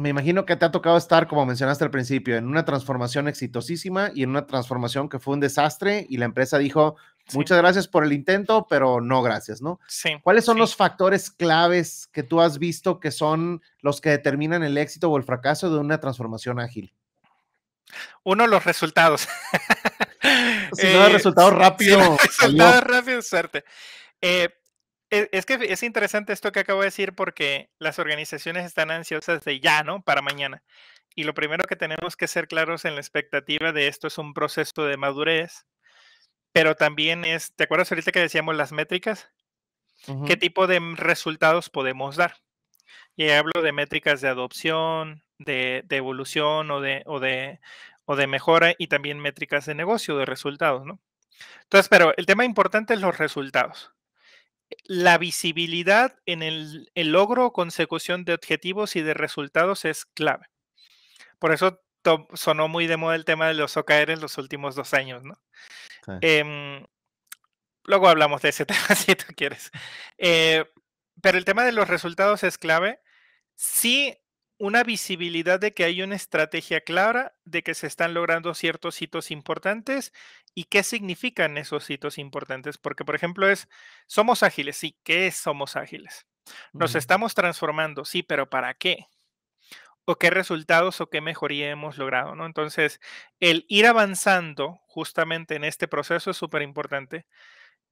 me imagino que te ha tocado estar, como mencionaste al principio, en una transformación exitosísima y en una transformación que fue un desastre y la empresa dijo, muchas gracias por el intento, pero no gracias, ¿no? Sí. ¿Cuáles son los factores claves que tú has visto que son los que determinan el éxito o el fracaso de una transformación ágil? Uno, los resultados. si no, resultados rápidos. resultados suerte. Eh, e, es que es interesante esto que acabo de decir porque las organizaciones están ansiosas de ya, ¿no? Para mañana. Y lo primero que tenemos que ser claros en la expectativa de esto es un proceso de madurez, pero también es, ¿te acuerdas ahorita que decíamos las métricas? ¿Qué tipo de resultados podemos dar? Y hablo de métricas de adopción, de, evolución o de, o de mejora y también métricas de negocio, de resultados, ¿no? Entonces, pero el tema importante es los resultados la visibilidad en el, logro o consecución de objetivos y de resultados es clave. Por eso sonó muy de moda el tema de los OKR en los últimos dos años, em, luego hablamos de ese tema si tú quieres. Eh, pero el tema de los resultados es clave. Sí una visibilidad de que hay una estrategia clara, de que se están logrando ciertos hitos importantes y qué significan esos hitos importantes. Porque, por ejemplo, es, somos ágiles, sí, ¿qué somos ágiles? Nos estamos transformando, sí, pero ¿para qué? ¿O qué resultados o qué mejoría hemos logrado? ¿no? Entonces, el ir avanzando justamente en este proceso es súper importante.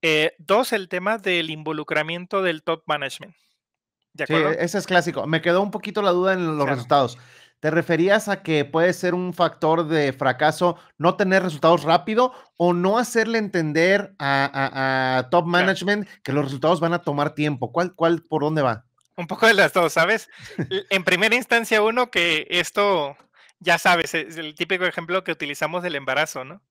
Eh, dos, el tema del involucramiento del top management sí, ese es clásico. Me quedó un poquito la duda en los resultados. ¿Te referías a que puede ser un factor de fracaso no tener resultados rápido o no hacerle entender a, top management que los resultados van a tomar tiempo? ¿Cuál, cuál, por dónde va? Un poco de las dos, ¿sabes? en primera instancia, uno que esto, ya sabes, es el típico ejemplo que utilizamos del embarazo, ¿no?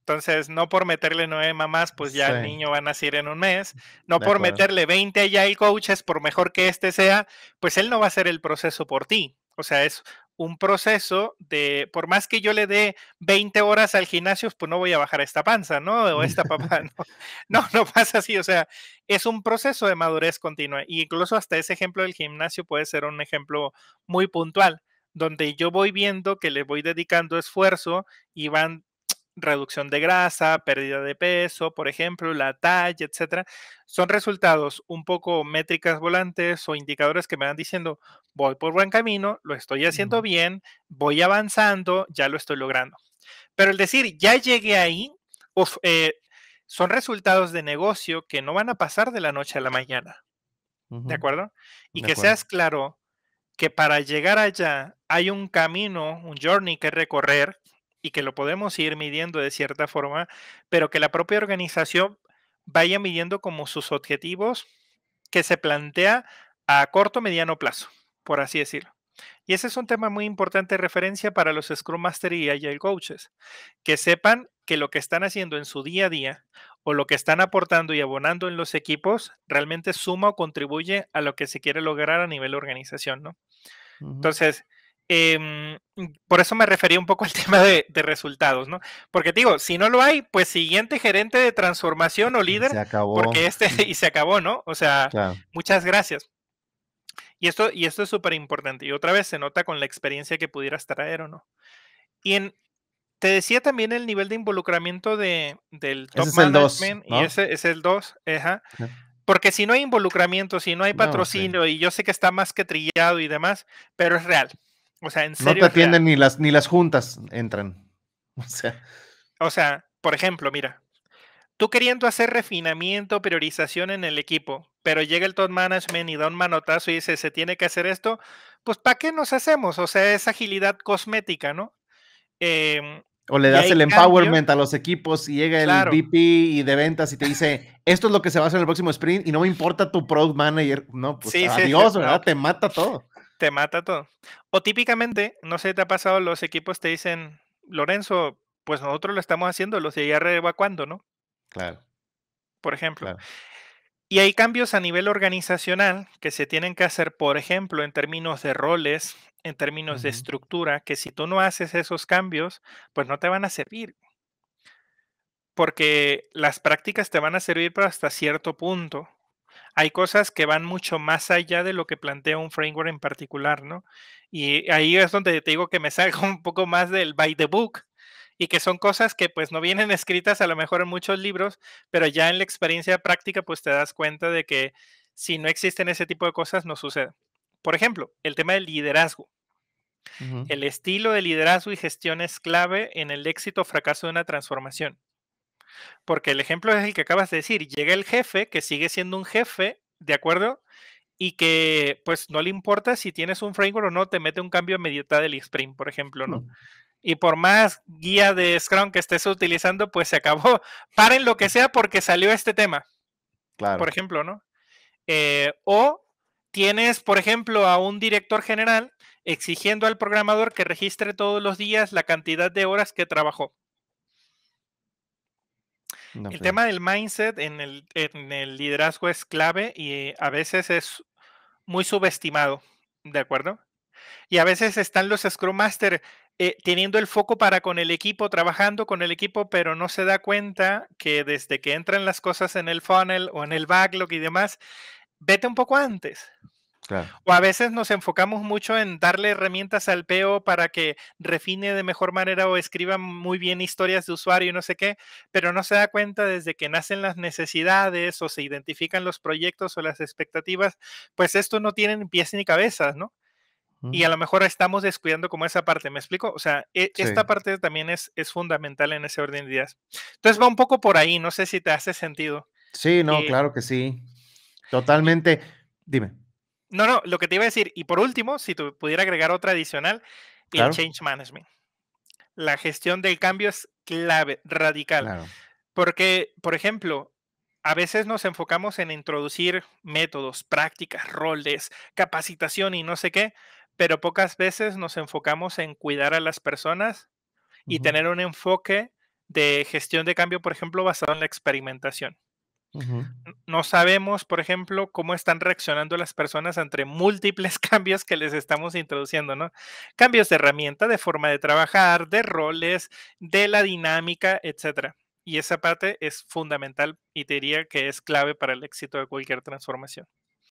Entonces, no por meterle nueve mamás, pues ya el niño va a nacer en un mes. No por meterle meterle 20 coach coaches, por mejor que este sea, pues él no va a hacer el proceso por ti. O sea, es un proceso de, por más que yo le dé veinte horas al gimnasio, pues no voy a bajar esta panza, ¿no? O esta papá, ¿no? No, no pasa así, o sea, es un proceso de madurez continua. Y incluso hasta ese ejemplo del gimnasio puede ser un ejemplo muy puntual, donde yo voy viendo que le voy dedicando esfuerzo y van reducción de grasa, pérdida de peso, por ejemplo, la talla, etcétera, son resultados un poco métricas volantes o indicadores que me van diciendo, voy por buen camino, lo estoy haciendo bien, voy avanzando, ya lo estoy logrando. Pero el decir, ya llegué ahí, eh, son resultados de negocio que no van a pasar de la noche a la mañana. ¿De acuerdo? Y que seas claro que para llegar allá hay un camino, un journey que recorrer, y que lo podemos ir midiendo de cierta forma, pero que la propia organización vaya midiendo como sus objetivos que se plantea a corto, mediano plazo, por así decirlo. Y ese es un tema muy importante de referencia para los Scrum Master y Agile Coaches, que sepan que lo que están haciendo en su día a día o lo que están aportando y abonando en los equipos realmente suma o contribuye a lo que se quiere lograr a nivel organización, ¿no? Entonces, Em, por eso me refería un poco al tema de, resultados, ¿no? Porque digo, si no lo hay, pues siguiente gerente de transformación o líder, se acabó. porque este y se acabó, ¿no? O sea, muchas gracias. Y esto, y esto es súper importante. Y otra vez se nota con la experiencia que pudieras traer o no. Y en, te decía también el nivel de involucramiento de, del top management. 2, Y ese es el 2, Porque si no hay involucramiento, si no hay patrocinio, y yo sé que está más que trillado y demás, pero es real. O sea, en serio. No te atienden ni las, ni las juntas entran. O sea. O sea, por ejemplo, mira, tú queriendo hacer refinamiento, priorización en el equipo, pero llega el top management y da un manotazo y dice, se tiene que hacer esto, pues ¿para qué nos hacemos? O sea, es agilidad cosmética, ¿no? Em, o le das el empowerment a los equipos y llega el VP y de ventas y te dice, esto es lo que se va a hacer en el próximo sprint y no me importa tu product manager. No, pues adiós, ¿verdad? Te mata todo te mata todo. O típicamente, no sé, te ha pasado, los equipos te dicen, Lorenzo, pues nosotros lo estamos haciendo, los de IR evacuando, ¿no? Claro. Por ejemplo. Y hay cambios a nivel organizacional que se tienen que hacer, por ejemplo, en términos de roles, en términos de estructura, que si tú no haces esos cambios, pues no te van a servir. Porque las prácticas te van a servir, para hasta cierto punto hay cosas que van mucho más allá de lo que plantea un framework en particular, ¿no? Y ahí es donde te digo que me salgo un poco más del by the book y que son cosas que pues no vienen escritas a lo mejor en muchos libros, pero ya en la experiencia práctica pues te das cuenta de que si no existen ese tipo de cosas no sucede. Por ejemplo, el tema del liderazgo. El estilo de liderazgo y gestión es clave en el éxito o fracaso de una transformación. Porque el ejemplo es el que acabas de decir. Llega el jefe, que sigue siendo un jefe, ¿de acuerdo? Y que pues no le importa si tienes un framework o no, te mete un cambio a mitad del sprint, por ejemplo, ¿no? Y por más guía de Scrum que estés utilizando, pues se acabó. Paren lo que sea porque salió este tema. Claro. Por ejemplo, ¿no? Eh, o tienes, por ejemplo, a un director general exigiendo al programador que registre todos los días la cantidad de horas que trabajó el pues, tema del mindset en el, liderazgo es clave y eh, a veces es muy subestimado, ¿de acuerdo? Y a veces están los Scrum Master eh, teniendo el foco para con el equipo, trabajando con el equipo, pero no se da cuenta que desde que entran las cosas en el funnel o en el backlog y demás, vete un poco antes, o a veces nos enfocamos mucho en darle herramientas al peo para que refine de mejor manera o escriba muy bien historias de usuario y no sé qué, pero no se da cuenta desde que nacen las necesidades o se identifican los proyectos o las expectativas, pues esto no tienen pies ni cabezas, ¿no? Y a lo mejor estamos descuidando como esa parte, ¿me explico? O sea, e, esta parte también es, es fundamental en ese orden de ideas. Entonces va un poco por ahí, no sé si te hace sentido. Sí, no, eh claro que sí. Totalmente. Dime. No, no, lo que te iba a decir, y por último, si tú pudiera agregar otra adicional, el change management. La gestión del cambio es clave, radical. Porque, por ejemplo, a veces nos enfocamos en introducir métodos, prácticas, roles, capacitación y no sé qué, pero pocas veces nos enfocamos en cuidar a las personas y tener un enfoque de gestión de cambio, por ejemplo, basado en la experimentación. No sabemos, por ejemplo, cómo están reaccionando las personas entre múltiples cambios que les estamos introduciendo, ¿no? Cambios de herramienta, de forma de trabajar, de roles, de la dinámica, etcétera. Y esa parte es fundamental y te diría que es clave para el éxito de cualquier transformación.